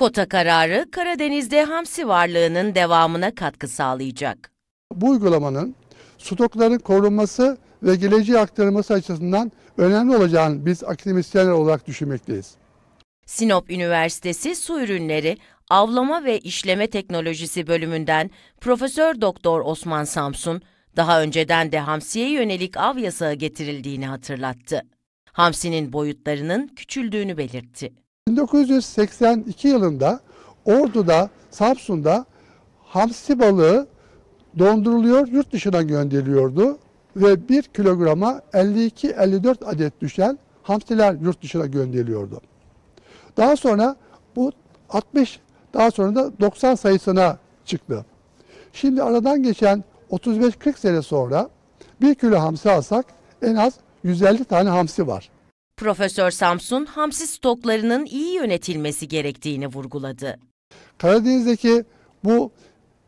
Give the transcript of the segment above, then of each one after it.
Kota kararı Karadeniz'de hamsi varlığının devamına katkı sağlayacak. Bu uygulamanın stokların korunması ve geleceğe aktarılması açısından önemli olacağını biz akademisyenler olarak düşünmekteyiz. Sinop Üniversitesi Su Ürünleri Avlama ve İşleme Teknolojisi bölümünden Profesör Doktor Osman Samsun, daha önceden de hamsiye yönelik av yasağı getirildiğini hatırlattı. Hamsinin boyutlarının küçüldüğünü belirtti. 1982 yılında Ordu'da, Samsun'da hamsi balığı donduruluyor, yurt dışına gönderiliyordu ve 1 kilograma 52-54 adet düşen hamsiler yurt dışına gönderiliyordu. Daha sonra bu 60, daha sonra da 90 sayısına çıktı. Şimdi aradan geçen 35-40 sene sonra 1 kilo hamsi alsak en az 150 tane hamsi var. Profesör Samsun, hamsi stoklarının iyi yönetilmesi gerektiğini vurguladı. Karadeniz'deki bu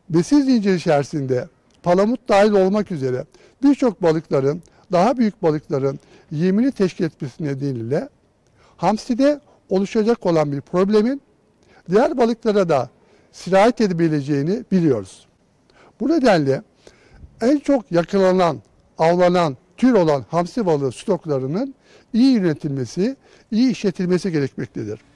besin zinciri içerisinde palamut dahil olmak üzere birçok balıkların, daha büyük balıkların yemini teşkil etmesi nedeniyle hamside oluşacak olan bir problemin diğer balıklara da sirayet edebileceğini biliyoruz. Bu nedenle en çok yakalanan, avlanan tür olan hamsi balığı stoklarının iyi yönetilmesi, iyi işletilmesi gerekmektedir.